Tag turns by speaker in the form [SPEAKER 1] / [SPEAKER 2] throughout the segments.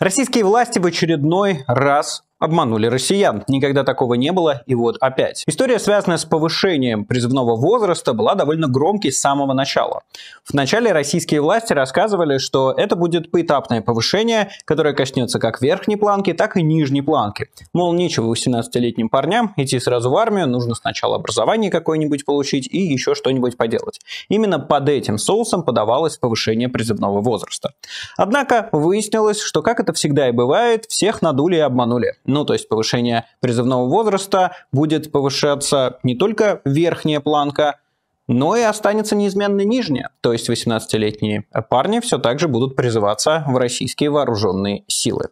[SPEAKER 1] Российские власти в очередной раз обманули россиян. Никогда такого не было, и вот опять. История, связанная с повышением призывного возраста, была довольно громкой с самого начала. Вначале российские власти рассказывали, что это будет поэтапное повышение, которое коснется как верхней планки, так и нижней планки. Мол, нечего 18-летним парням идти сразу в армию, нужно сначала образование какое-нибудь получить и еще что-нибудь поделать. Именно под этим соусом подавалось повышение призывного возраста. Однако выяснилось, что как это всегда и бывает, всех надули и обманули. Ну, то есть повышение призывного возраста будет повышаться не только верхняя планка, но и останется неизменной нижняя. То есть 18-летние парни все так же будут призываться в российские вооруженные силы.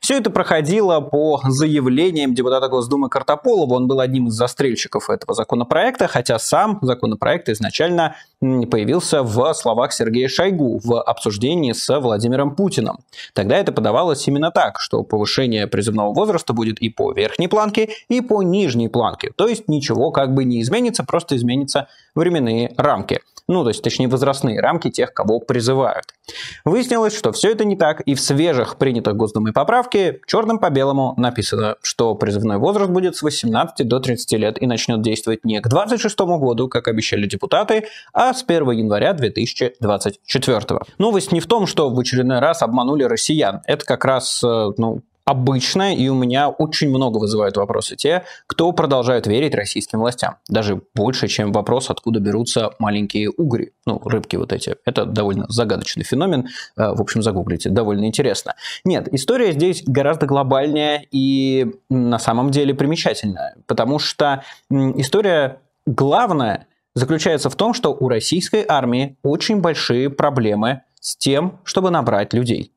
[SPEAKER 1] Все это проходило по заявлениям депутата Госдумы Картополова. Он был одним из застрельщиков этого законопроекта, хотя сам законопроект изначально появился в словах Сергея Шойгу в обсуждении с Владимиром Путиным. Тогда это подавалось именно так, что повышение призывного возраста будет и по верхней планке, и по нижней планке. То есть ничего как бы не изменится, просто изменятся временные рамки ну, то есть, точнее, возрастные рамки тех, кого призывают. Выяснилось, что все это не так, и в свежих принятых Госдумой поправке черным по белому написано, что призывной возраст будет с 18 до 30 лет и начнет действовать не к 26 году, как обещали депутаты, а с 1 января 2024. Новость не в том, что в очередной раз обманули россиян. Это как раз, э, ну, обычная и у меня очень много вызывают вопросы те, кто продолжают верить российским властям. Даже больше, чем вопрос, откуда берутся маленькие угри, ну, рыбки вот эти. Это довольно загадочный феномен, э, в общем, загуглите, довольно интересно. Нет, история здесь гораздо глобальнее и на самом деле примечательная, потому что история главная заключается в том, что у российской армии очень большие проблемы с тем, чтобы набрать людей.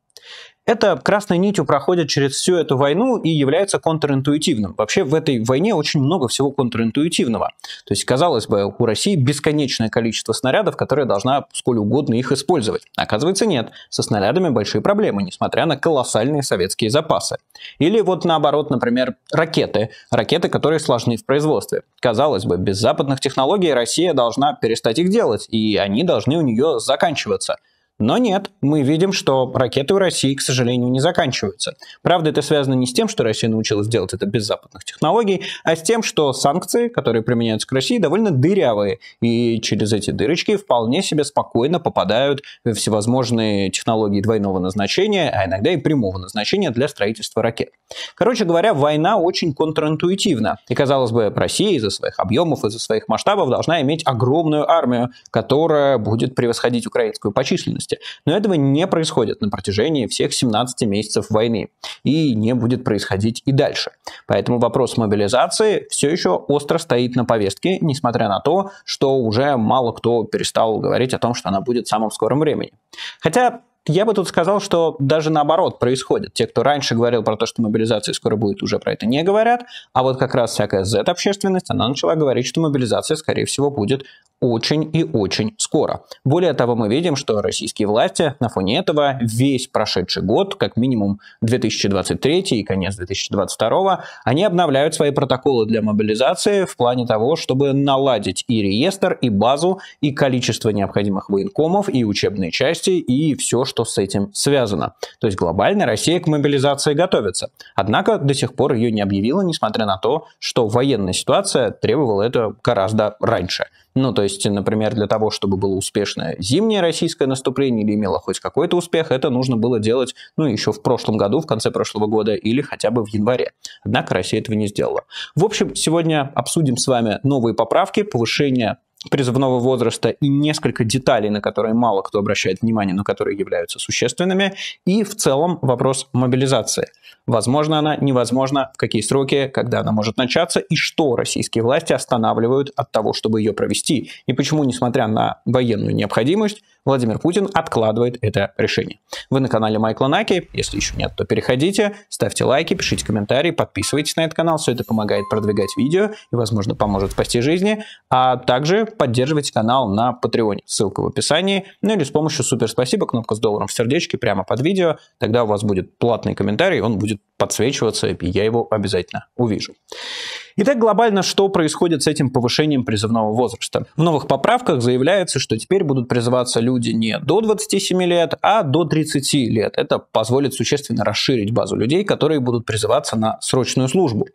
[SPEAKER 1] Это красной нитью проходит через всю эту войну и является контринтуитивным. Вообще в этой войне очень много всего контринтуитивного. То есть, казалось бы, у России бесконечное количество снарядов, которые должна сколь угодно их использовать. Оказывается, нет. Со снарядами большие проблемы, несмотря на колоссальные советские запасы. Или вот наоборот, например, ракеты. Ракеты, которые сложны в производстве. Казалось бы, без западных технологий Россия должна перестать их делать, и они должны у нее заканчиваться – но нет, мы видим, что ракеты у России, к сожалению, не заканчиваются. Правда, это связано не с тем, что Россия научилась делать это без западных технологий, а с тем, что санкции, которые применяются к России, довольно дырявые. И через эти дырочки вполне себе спокойно попадают всевозможные технологии двойного назначения, а иногда и прямого назначения для строительства ракет. Короче говоря, война очень контринтуитивна. И, казалось бы, Россия из-за своих объемов, из-за своих масштабов должна иметь огромную армию, которая будет превосходить украинскую по численности безопасности. Но этого не происходит на протяжении всех 17 месяцев войны и не будет происходить и дальше. Поэтому вопрос мобилизации все еще остро стоит на повестке, несмотря на то, что уже мало кто перестал говорить о том, что она будет в самом скором времени. Хотя я бы тут сказал, что даже наоборот происходит. Те, кто раньше говорил про то, что мобилизация скоро будет, уже про это не говорят. А вот как раз всякая Z-общественность, она начала говорить, что мобилизация, скорее всего, будет очень и очень скоро. Более того, мы видим, что российские власти на фоне этого весь прошедший год, как минимум 2023 и конец 2022, они обновляют свои протоколы для мобилизации в плане того, чтобы наладить и реестр, и базу, и количество необходимых военкомов, и учебные части, и все, что с этим связано. То есть глобально Россия к мобилизации готовится. Однако до сих пор ее не объявила, несмотря на то, что военная ситуация требовала это гораздо раньше. Ну, то есть, например, для того, чтобы было успешное зимнее российское наступление или имело хоть какой-то успех, это нужно было делать, ну, еще в прошлом году, в конце прошлого года или хотя бы в январе. Однако Россия этого не сделала. В общем, сегодня обсудим с вами новые поправки, повышение призывного возраста и несколько деталей, на которые мало кто обращает внимание, но которые являются существенными, и в целом вопрос мобилизации. Возможно она, невозможно, в какие сроки, когда она может начаться, и что российские власти останавливают от того, чтобы ее провести, и почему, несмотря на военную необходимость, Владимир Путин откладывает это решение. Вы на канале Майкла Наки. Если еще нет, то переходите, ставьте лайки, пишите комментарии, подписывайтесь на этот канал. Все это помогает продвигать видео и, возможно, поможет спасти жизни. А также поддерживайте канал на Патреоне. Ссылка в описании. Ну или с помощью супер спасибо, кнопка с долларом в сердечке прямо под видео. Тогда у вас будет платный комментарий, он будет подсвечиваться, и я его обязательно увижу. Итак, глобально что происходит с этим повышением призывного возраста? В новых поправках заявляется, что теперь будут призываться люди не до 27 лет, а до 30 лет. Это позволит существенно расширить базу людей, которые будут призываться на срочную службу.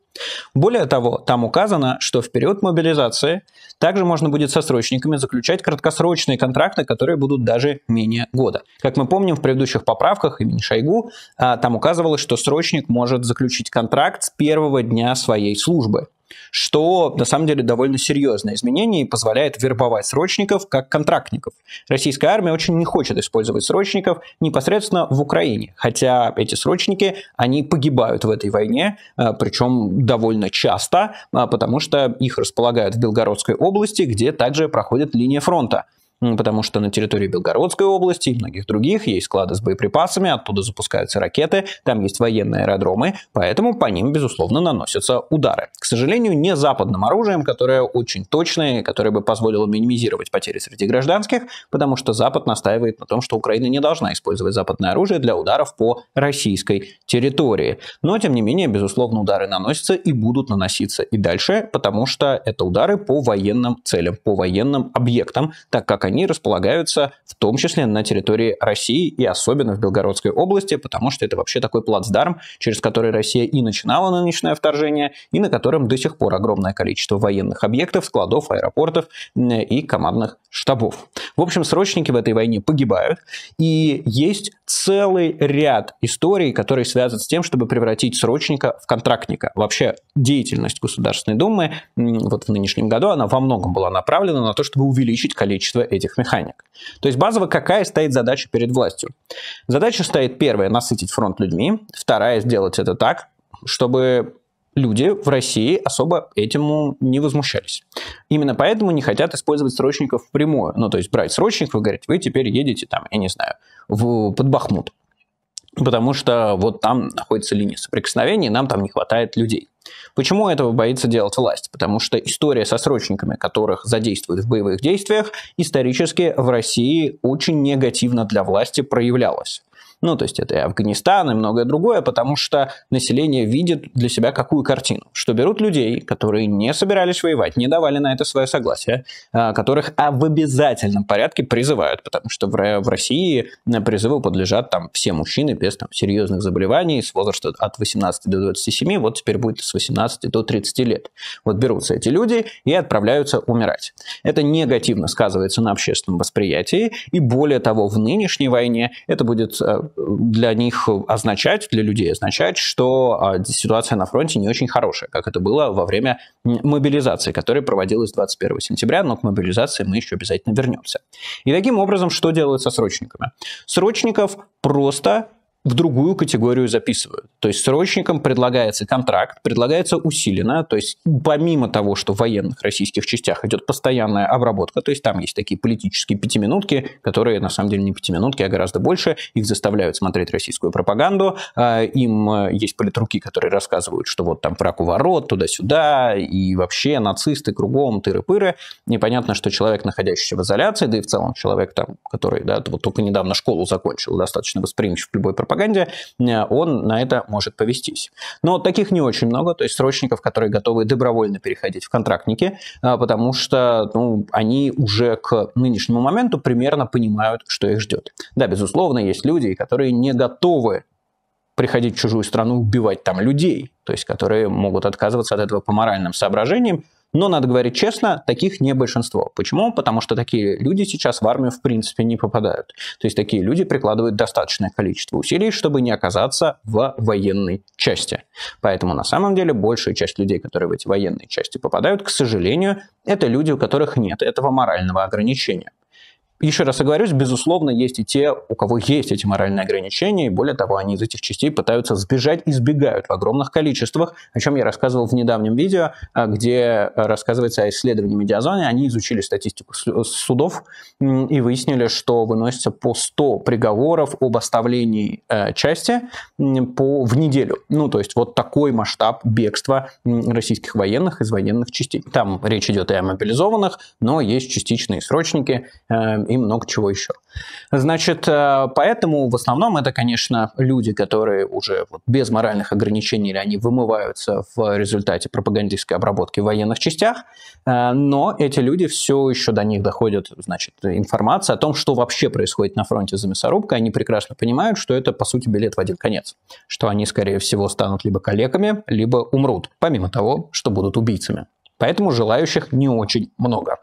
[SPEAKER 1] Более того, там указано, что в период мобилизации также можно будет со срочниками заключать краткосрочные контракты, которые будут даже менее года. Как мы помним, в предыдущих поправках имени Шойгу а, там указывалось, что срочник может заключить контракт с первого дня своей службы что на самом деле довольно серьезное изменение и позволяет вербовать срочников как контрактников. Российская армия очень не хочет использовать срочников непосредственно в Украине, хотя эти срочники, они погибают в этой войне, а, причем довольно часто, а, потому что их располагают в Белгородской области, где также проходит линия фронта – потому что на территории Белгородской области и многих других есть склады с боеприпасами, оттуда запускаются ракеты, там есть военные аэродромы, поэтому по ним, безусловно, наносятся удары. К сожалению, не западным оружием, которое очень точное, которое бы позволило минимизировать потери среди гражданских, потому что Запад настаивает на том, что Украина не должна использовать западное оружие для ударов по российской территории. Но, тем не менее, безусловно, удары наносятся и будут наноситься и дальше, потому что это удары по военным целям, по военным объектам, так как они они располагаются в том числе на территории России и особенно в Белгородской области, потому что это вообще такой плацдарм, через который Россия и начинала нынешнее вторжение, и на котором до сих пор огромное количество военных объектов, складов, аэропортов и командных штабов. В общем, срочники в этой войне погибают, и есть целый ряд историй, которые связаны с тем, чтобы превратить срочника в контрактника. Вообще деятельность Государственной Думы вот в нынешнем году, она во многом была направлена на то, чтобы увеличить количество этих этих механик. То есть базово какая стоит задача перед властью? Задача стоит первая – насытить фронт людьми, вторая – сделать это так, чтобы люди в России особо этому не возмущались. Именно поэтому не хотят использовать срочников впрямую. Ну, то есть брать срочников и говорить, вы теперь едете там, я не знаю, в, под Бахмут. Потому что вот там находится линия соприкосновения, и нам там не хватает людей. Почему этого боится делать власть? Потому что история со срочниками, которых задействуют в боевых действиях, исторически в России очень негативно для власти проявлялась. Ну, то есть это и Афганистан, и многое другое, потому что население видит для себя какую картину. Что берут людей, которые не собирались воевать, не давали на это свое согласие, а, которых а, в обязательном порядке призывают, потому что в России на э, призыву подлежат там все мужчины без там, серьезных заболеваний с возраста от 18 до 27, вот теперь будет с 18 до 30 лет. Вот берутся эти люди и отправляются умирать. Это негативно сказывается на общественном восприятии, и более того, в нынешней войне это будет э, для них означать, для людей означать, что а, ситуация на фронте не очень хорошая, как это было во время мобилизации, которая проводилась 21 сентября, но к мобилизации мы еще обязательно вернемся. И таким образом, что делают со срочниками? Срочников просто в другую категорию записывают. То есть срочникам предлагается контракт, предлагается усиленно, то есть помимо того, что в военных российских частях идет постоянная обработка, то есть там есть такие политические пятиминутки, которые на самом деле не пятиминутки, а гораздо больше, их заставляют смотреть российскую пропаганду, а, им э, есть политруки, которые рассказывают, что вот там враг у ворот, туда-сюда, и вообще нацисты кругом, тыры-пыры. Непонятно, что человек, находящийся в изоляции, да и в целом человек там, который да, вот только недавно школу закончил, достаточно восприимчив в любой пропаганде, пропаганде, э, он на это может повестись. Но таких не очень много, то есть срочников, которые готовы добровольно переходить в контрактники, э, потому что ну, они уже к нынешнему моменту примерно понимают, что их ждет. Да, безусловно, есть люди, которые не готовы приходить в чужую страну, убивать там людей, то есть которые могут отказываться от этого по моральным соображениям. Но, надо говорить честно, таких не большинство. Почему? Потому что такие люди сейчас в армию в принципе не попадают. То есть такие люди прикладывают достаточное количество усилий, чтобы не оказаться в военной части. Поэтому на самом деле большая часть людей, которые в эти военные части попадают, к сожалению, это люди, у которых нет этого морального ограничения. Еще раз оговорюсь, безусловно, есть и те, у кого есть эти моральные ограничения, и более того, они из этих частей пытаются сбежать и сбегают в огромных количествах, о чем я рассказывал в недавнем видео, а, где э, рассказывается о исследовании медиазоны. Они изучили статистику судов и выяснили, что выносится по 100 приговоров об оставлении э, части по, в неделю. Ну, то есть вот такой масштаб бегства российских военных из военных частей. Там речь идет и о мобилизованных, но есть частичные срочники э, и много чего еще. Значит, э, поэтому в основном это, конечно, люди, которые уже вот без моральных ограничений, или они вымываются в результате пропагандистской обработки в военных частях, э, но эти люди все еще до них доходит, значит, информация о том, что вообще происходит на фронте за мясорубкой, они прекрасно понимают, что это, по сути, билет в один конец, что они, скорее всего, станут либо коллегами, либо умрут, помимо того, что будут убийцами. Поэтому желающих не очень много.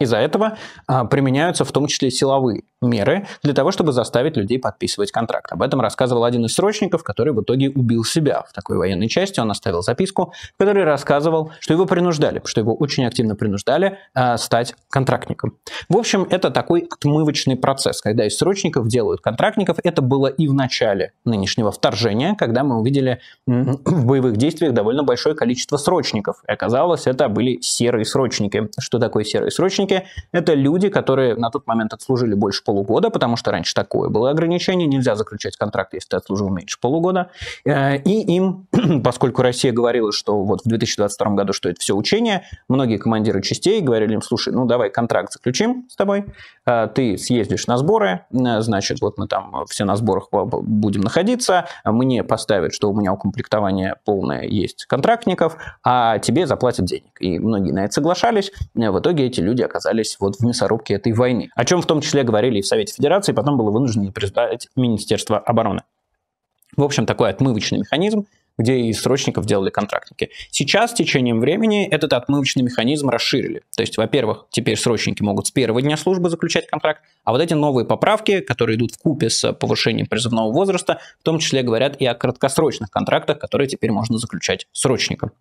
[SPEAKER 1] Из-за этого а, применяются в том числе силовые меры для того, чтобы заставить людей подписывать контракт. Об этом рассказывал один из срочников, который в итоге убил себя в такой военной части. Он оставил записку, в которой рассказывал, что его принуждали, что его очень активно принуждали а, стать контрактником. В общем, это такой отмывочный процесс, когда из срочников делают контрактников. Это было и в начале нынешнего вторжения, когда мы увидели в боевых действиях довольно большое количество срочников. И оказалось, это были серые срочники. Что такое серые срочники? сотрудники — это люди, которые на тот момент отслужили больше полугода, потому что раньше такое было ограничение, нельзя заключать контракт, если ты отслужил меньше полугода. Э, и им, поскольку Россия говорила, что вот в 2022 году, что это все учение, многие командиры частей говорили им, слушай, ну давай контракт заключим с тобой, э, ты съездишь на сборы, э, значит, вот мы там все на сборах будем находиться, мне поставят, что у меня укомплектование полное есть контрактников, а тебе заплатят денег. И многие на это соглашались, в итоге эти люди оказались оказались вот в мясорубке этой войны. О чем в том числе говорили и в Совете Федерации, потом было вынуждено признать Министерство обороны. В общем, такой отмывочный механизм, где из срочников делали контрактники. Сейчас, с течением времени, этот отмывочный механизм расширили. То есть, во-первых, теперь срочники могут с первого дня службы заключать контракт, а вот эти новые поправки, которые идут в купе с повышением призывного возраста, в том числе говорят и о краткосрочных контрактах, которые теперь можно заключать срочником.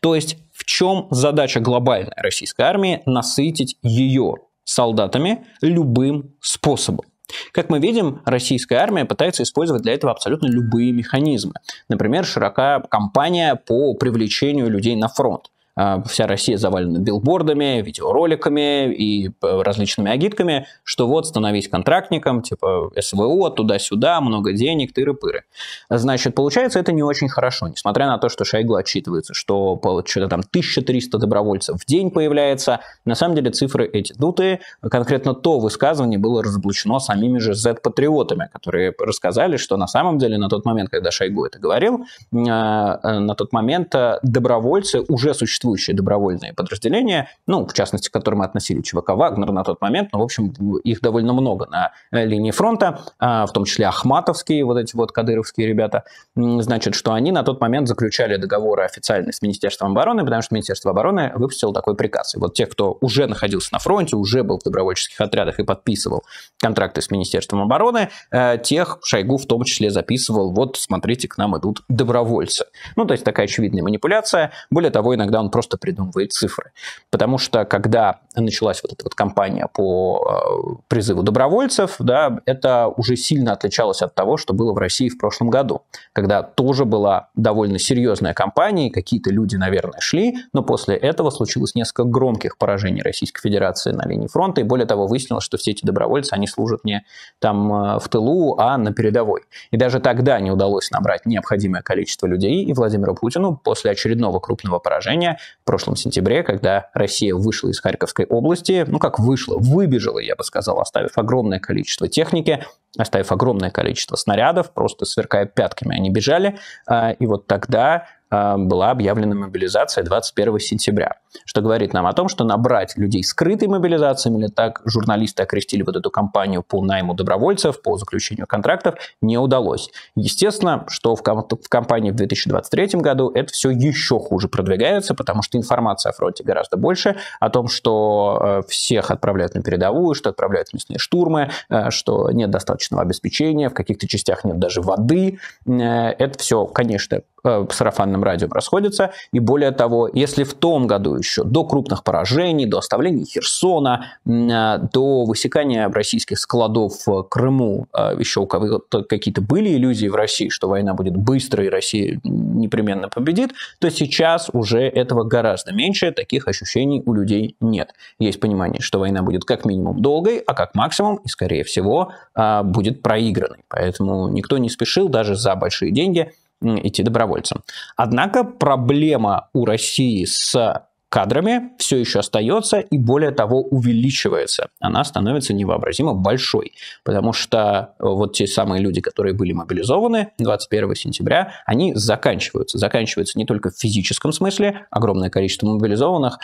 [SPEAKER 1] То есть, в чем задача глобальной российской армии насытить ее солдатами любым способом? Как мы видим, российская армия пытается использовать для этого абсолютно любые механизмы. Например, широкая кампания по привлечению людей на фронт. А, вся Россия завалена билбордами, видеороликами и э, различными агитками, что вот становись контрактником, типа СВО, туда-сюда, много денег, тыры-пыры. Значит, получается, это не очень хорошо, несмотря на то, что Шойгу отчитывается, что что-то там 1300 добровольцев в день появляется. На самом деле цифры эти дутые. Конкретно то высказывание было разоблачено самими же Z-патриотами, которые рассказали, что на самом деле на тот момент, когда Шойгу это говорил, э, э, на тот момент добровольцы уже существовали существующие добровольные подразделения, ну, в частности, к которым относили ЧВК Вагнер на тот момент, но, в общем, их довольно много на э, линии фронта, а, в том числе Ахматовские, вот эти вот кадыровские ребята, значит, что они на тот момент заключали договоры официально с Министерством обороны, потому что Министерство обороны выпустило такой приказ. И вот те, кто уже находился на фронте, уже был в добровольческих отрядах и подписывал контракты с Министерством обороны, э, тех Шойгу в том числе записывал, вот, смотрите, к нам идут добровольцы. Ну, то есть такая очевидная манипуляция. Более того, иногда он просто придумывает цифры. Потому что когда началась вот эта вот кампания по а, призыву добровольцев, да, это уже сильно отличалось от того, что было в России в прошлом году, когда тоже была довольно серьезная кампания, какие-то люди, наверное, шли, но после этого случилось несколько громких поражений Российской Федерации на линии фронта, и более того, выяснилось, что все эти добровольцы, они служат не там а, в тылу, а на передовой. И даже тогда не удалось набрать необходимое количество людей, и Владимиру Путину после очередного крупного поражения в прошлом сентябре, когда Россия вышла из Харьковской области, ну как вышла, выбежала, я бы сказал, оставив огромное количество техники, оставив огромное количество снарядов, просто сверкая пятками они бежали, а, и вот тогда а, была объявлена мобилизация 21 сентября, что говорит нам о том, что набрать людей скрытой мобилизацией, или так журналисты окрестили вот эту кампанию по найму добровольцев, по заключению контрактов, не удалось. Естественно, что в, ком- в кампании в 2023 году это все еще хуже продвигается, потому что информация о фронте гораздо больше, о том, что э, всех отправляют на передовую, что отправляют местные мясные штурмы, э, что нет достаточного обеспечения, в каких-то частях нет даже воды. Э, это все, конечно, э, сарафанным радио расходятся. И более того, если в том году еще до крупных поражений, до оставления Херсона, э, до высекания российских складов в Крыму э, еще у кого-то какие-то были иллюзии в России, что война будет быстрой, и Россия непременно победит, то сейчас уже этого гораздо меньше, таких ощущений у людей нет. Есть понимание, что война будет как минимум долгой, а как максимум, и скорее всего, э, будет проигранной. Поэтому никто не спешил даже за большие деньги идти добровольцем. Однако проблема у России с кадрами все еще остается и более того увеличивается. Она становится невообразимо большой, потому что э, вот те самые люди, которые были мобилизованы 21 сентября, они заканчиваются. Заканчиваются не только в физическом смысле, огромное количество мобилизованных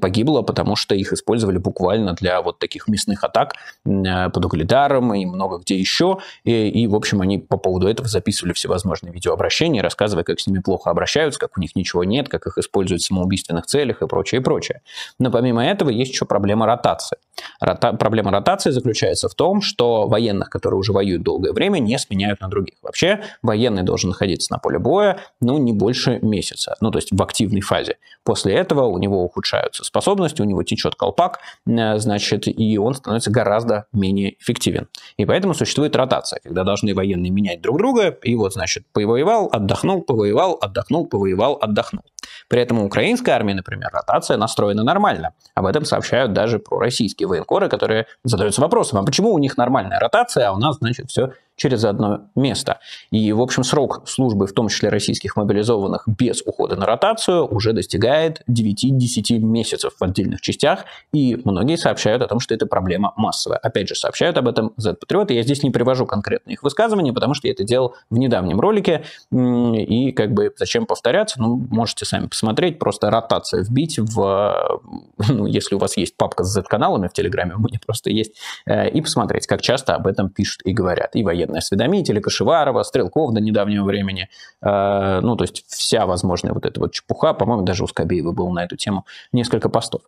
[SPEAKER 1] погибло, потому что их использовали буквально для вот таких мясных атак э, под Угледаром и много где еще. И, и в общем, они по поводу этого записывали всевозможные видеообращения, рассказывая, как с ними плохо обращаются, как у них ничего нет, как их используют в самоубийственных целях и прочее, и прочее. Но помимо этого есть еще проблема ротации. Рота... Проблема ротации заключается в том, что военных, которые уже воюют долгое время, не сменяют на других. Вообще военный должен находиться на поле боя, ну, не больше месяца, ну, то есть в активной фазе. После этого у него ухудшаются способности, у него течет колпак, э, значит, и он становится гораздо менее эффективен. И поэтому существует ротация, когда должны военные менять друг друга, и вот, значит, повоевал, отдохнул, повоевал, отдохнул, повоевал, отдохнул. При этом у украинской армии, например, ротация настроена нормально. Об этом сообщают даже про-российские военкоры, которые задаются вопросом, а почему у них нормальная ротация, а у нас, значит, все через одно место. И, в общем, срок службы, в том числе российских мобилизованных, без ухода на ротацию уже достигает 9-10 месяцев в отдельных частях, и многие сообщают о том, что эта проблема массовая. Опять же, сообщают об этом Z-патриоты. Я здесь не привожу конкретно их высказывания, потому что я это делал в недавнем ролике, и как бы зачем повторяться, ну, можете сами посмотреть, просто ротация вбить в... Ну, если у вас есть папка с Z-каналами в Телеграме, у меня просто есть, э, и посмотреть, как часто об этом пишут и говорят, и военные военные осведомители, Кашеварова, Стрелков до недавнего времени. А, ну, то есть вся возможная вот эта вот чепуха. По-моему, даже у Скобеева было на эту тему несколько постов.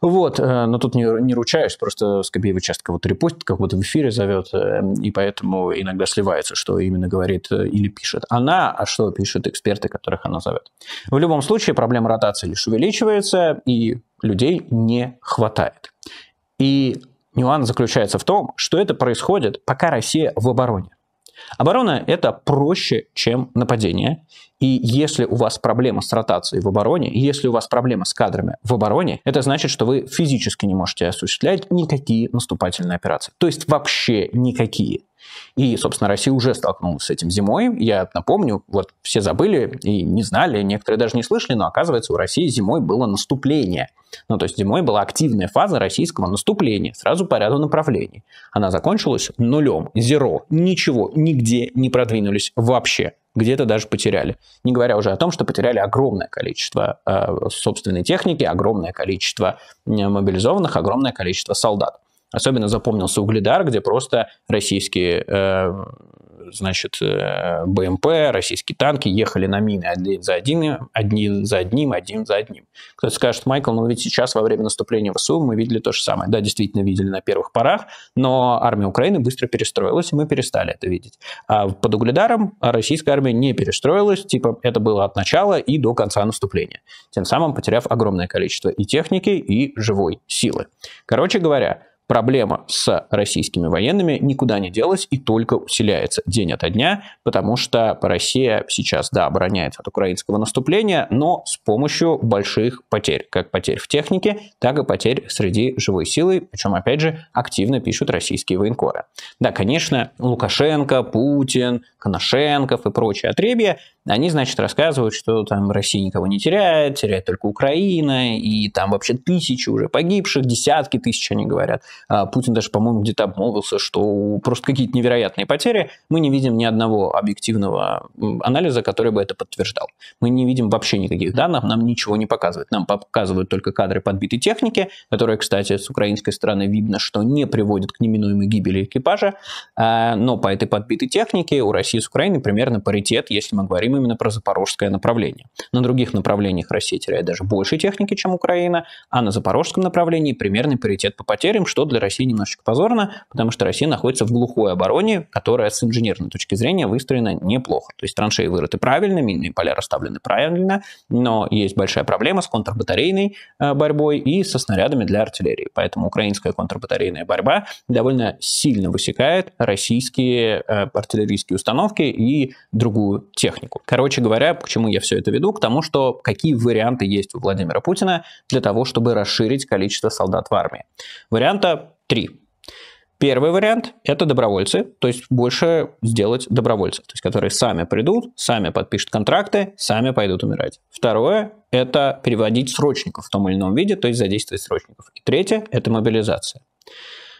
[SPEAKER 1] Вот, э, но тут не, не ручаюсь, просто Скобеева часто кого-то репостит, как будто в эфире зовет, э, и поэтому иногда сливается, что именно говорит э, или пишет она, а что пишут эксперты, которых она зовет. В любом случае, проблема ротации лишь увеличивается, и людей не хватает. И Нюанс заключается в том, что это происходит, пока Россия в обороне. Оборона – это проще, чем нападение. И если у вас проблема с ротацией в обороне, если у вас проблема с кадрами в обороне, это значит, что вы физически не можете осуществлять никакие наступательные операции. То есть вообще никакие. И, собственно, Россия уже столкнулась с этим зимой. Я напомню, вот все забыли и не знали, некоторые даже не слышали, но оказывается, у России зимой было наступление. Ну, то есть зимой была активная фаза российского наступления сразу по ряду направлений. Она закончилась нулем, зеро, ничего, нигде не продвинулись вообще где-то даже потеряли. Не говоря уже о том, что потеряли огромное количество э, собственной техники, огромное количество мобилизованных, огромное количество солдат. Особенно запомнился Угледар, где просто российские э, значит, э, БМП, российские танки ехали на мины один за одним, один за одним, один за одним. Кто-то скажет, Майкл, ну ведь сейчас во время наступления ВСУ мы видели то же самое. Да, действительно видели на первых порах, но армия Украины быстро перестроилась, и мы перестали это видеть. А под Угледаром российская армия не перестроилась, типа это было от начала и до конца наступления, тем самым потеряв огромное количество и техники, и живой силы. Короче говоря, проблема с российскими военными никуда не делась и только усиляется день ото дня, потому что Россия сейчас, да, обороняется от украинского наступления, но с помощью больших потерь, как потерь в технике, так и потерь среди живой силы, причем, опять же, активно пишут российские военкоры. Да, конечно, Лукашенко, Путин, Коношенков и прочие отребья они, значит, рассказывают, что там Россия никого не теряет, теряет только Украина, и там вообще тысячи уже погибших, десятки тысяч, они говорят. А Путин даже, по-моему, где-то обмолвился, что просто какие-то невероятные потери. Мы не видим ни одного объективного анализа, который бы это подтверждал. Мы не видим вообще никаких данных, нам ничего не показывают. Нам показывают только кадры подбитой техники, которые, кстати, с украинской стороны видно, что не приводят к неминуемой гибели экипажа. А, но по этой подбитой технике у России с Украиной примерно паритет, если мы говорим ну, именно про запорожское направление. На других направлениях Россия теряет даже больше техники, чем Украина, а на запорожском направлении примерный паритет по потерям, что для России немножечко позорно, потому что Россия находится в глухой обороне, которая с инженерной точки зрения выстроена неплохо. То есть траншеи вырыты правильно, минные поля расставлены правильно, но есть большая проблема с контрбатарейной э, борьбой и со снарядами для артиллерии. Поэтому украинская контрбатарейная борьба довольно сильно высекает российские э, артиллерийские установки и другую технику. Короче говоря, к чему я все это веду? К тому, что какие варианты есть у Владимира Путина для того, чтобы расширить количество солдат в армии. Варианта три. Первый вариант – это добровольцы, то есть больше сделать добровольцев, то есть которые сами придут, сами подпишут контракты, сами пойдут умирать. Второе – это переводить срочников в том или ином виде, то есть задействовать срочников. И третье – это мобилизация.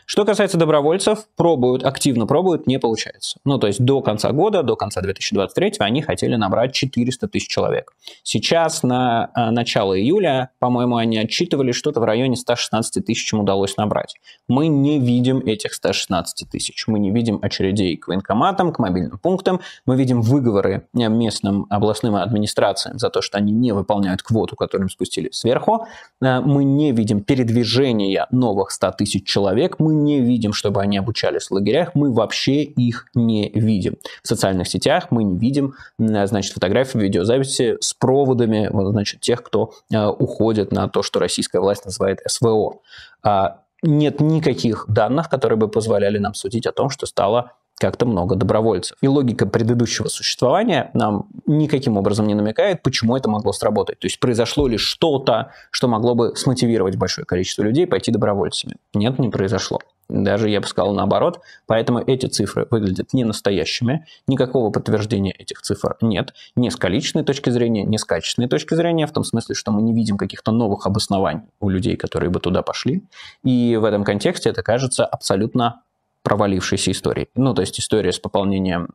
[SPEAKER 1] Что касается добровольцев, пробуют, активно пробуют, не получается. Ну, то есть до конца года, до конца 2023 они хотели набрать 400 тысяч человек. Сейчас на э, начало июля, по-моему, они отчитывали что-то в районе 116 тысяч им удалось набрать. Мы не видим этих 116 тысяч. Мы не видим очередей к военкоматам, к мобильным пунктам. Мы видим выговоры э, местным областным администрациям за то, что они не выполняют квоту, которую им спустили сверху. Э, мы не видим передвижения новых 100 тысяч человек. Мы не видим, чтобы они обучались в лагерях, мы вообще их не видим. В социальных сетях мы не видим, э, значит, фотографии, видеозаписи с проводами, значит, тех, кто э, уходит на то, что российская власть называет СВО а, нет никаких данных, которые бы позволяли нам судить о том, что стало как-то много добровольцев. И логика предыдущего существования нам никаким образом не намекает, почему это могло сработать. То есть произошло ли что-то, что могло бы смотивировать большое количество людей пойти добровольцами. Нет, не произошло. Даже, я бы сказал, наоборот. Поэтому эти цифры выглядят не настоящими. Никакого подтверждения этих цифр нет. Ни с количественной точки зрения, ни с качественной точки зрения. В том смысле, что мы не видим каких-то новых обоснований у людей, которые бы туда пошли. И в этом контексте это кажется абсолютно провалившейся истории. Ну, то есть история с пополнением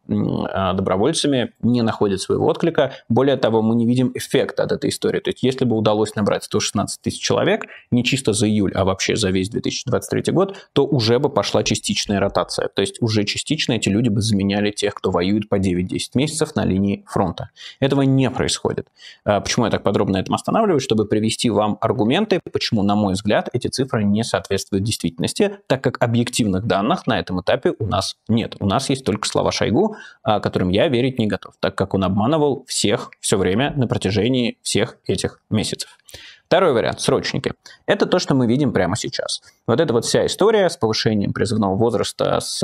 [SPEAKER 1] а, добровольцами не находит своего отклика. Более того, мы не видим эффекта от этой истории. То есть если бы удалось набрать 116 тысяч человек, не чисто за июль, а вообще за весь 2023 год, то уже бы пошла частичная ротация. То есть уже частично эти люди бы заменяли тех, кто воюет по 9-10 месяцев на линии фронта. Этого не происходит. А почему я так подробно на этом останавливаюсь? Чтобы привести вам аргументы, почему, на мой взгляд, эти цифры не соответствуют действительности, так как объективных данных на этом этапе у нас нет. У нас есть только слова Шойгу, а, которым я верить не готов, так как он обманывал всех все время на протяжении всех этих месяцев. Второй вариант – срочники. Это то, что мы видим прямо сейчас. Вот эта вот вся история с повышением призывного возраста с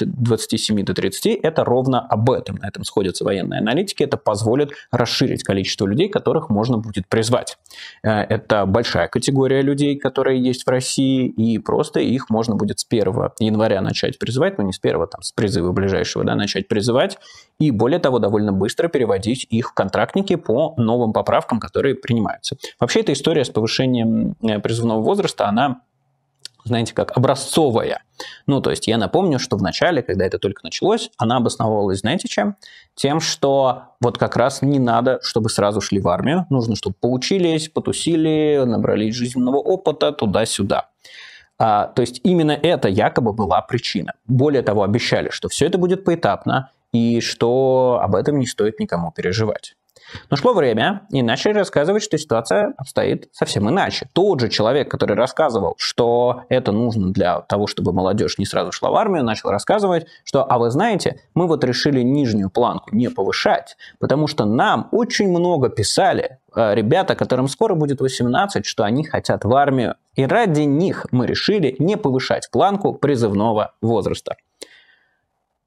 [SPEAKER 1] 27 э, до 30 – это ровно об этом. На этом сходятся военные аналитики. Это позволит расширить количество людей, которых можно будет призвать. Э, это большая категория людей, которые есть в России, и просто их можно будет с 1 января начать призывать, ну не с первого, там, с призыва ближайшего, да, начать призывать, и более того, довольно быстро переводить их в контрактники по новым поправкам, которые принимаются. Вообще эта история с повышением э, призывного возраста, она знаете, как образцовая. Ну, то есть я напомню, что в начале, когда это только началось, она обосновывалась, знаете, чем? Тем, что вот как раз не надо, чтобы сразу шли в армию, нужно, чтобы поучились, потусили, набрались жизненного опыта туда-сюда. А, то есть именно это якобы была причина. Более того, обещали, что все это будет поэтапно, и что об этом не стоит никому переживать. Но шло время, и начали рассказывать, что ситуация обстоит совсем иначе. Тот же человек, который рассказывал, что это нужно для того, чтобы молодежь не сразу шла в армию, начал рассказывать, что, а вы знаете, мы вот решили нижнюю планку не повышать, потому что нам очень много писали э, ребята, которым скоро будет 18, что они хотят в армию. И ради них мы решили не повышать планку призывного возраста.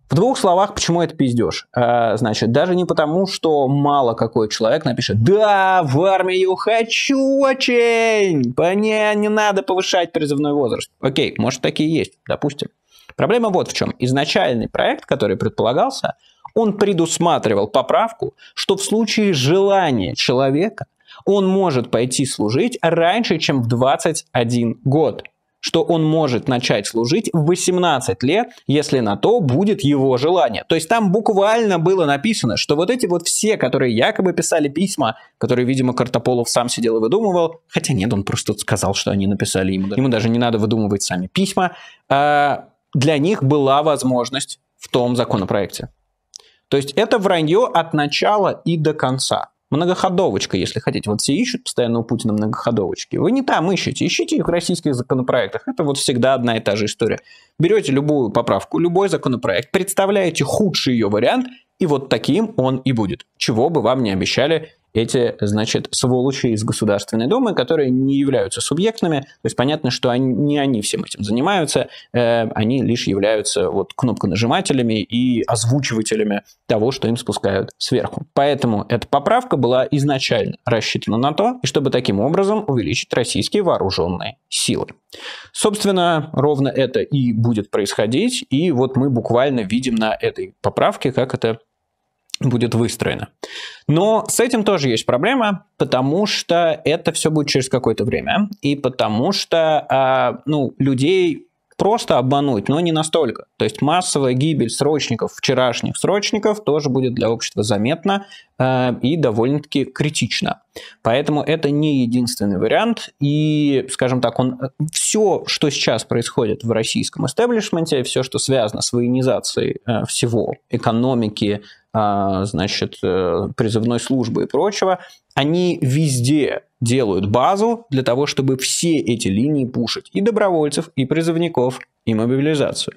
[SPEAKER 1] В двух словах, почему это пиздеж? Э, значит, даже не потому, что мало какой человек напишет «Да, в армию хочу очень! По не, не надо повышать призывной возраст». Окей, может, такие есть, допустим. Проблема вот в чем. Изначальный проект, который предполагался, он предусматривал поправку, что в случае желания человека он может пойти служить раньше, чем в 21 год что он может начать служить в 18 лет, если на то будет его желание. То есть там буквально было написано, что вот эти вот все, которые якобы писали письма, которые, видимо, Картополов сам сидел и выдумывал, хотя нет, он просто сказал, что они написали ему. Ему даже не надо выдумывать сами письма. А, для них была возможность в том законопроекте. То есть это вранье от начала и до конца. Многоходовочка, если хотите. Вот все ищут постоянно у Путина многоходовочки. Вы не там ищете. Ищите их в российских законопроектах. Это вот всегда одна и та же история. Берете любую поправку, любой законопроект, представляете худший ее вариант, и вот таким он и будет. Чего бы вам не обещали эти, значит, сволочи из Государственной Думы, которые не являются субъектными, то есть понятно, что они, не они всем этим занимаются, э, они лишь являются вот кнопконажимателями и озвучивателями того, что им спускают сверху. Поэтому эта поправка была изначально рассчитана на то, чтобы таким образом увеличить российские вооруженные силы. Собственно, ровно это и будет происходить, и вот мы буквально видим на этой поправке, как это будет выстроено. Но с этим тоже есть проблема, потому что это все будет через какое-то время, и потому что а, ну, людей просто обмануть, но не настолько. То есть массовая гибель срочников, вчерашних срочников, тоже будет для общества заметно э, а, и довольно-таки критично. Поэтому это не единственный вариант, и, скажем так, он, все, что сейчас происходит в российском истеблишменте, все, что связано с военизацией э, всего, экономики, а, значит, э, призывной службы и прочего, они везде делают базу для того, чтобы все эти линии пушить. И добровольцев, и призывников, и мобилизацию.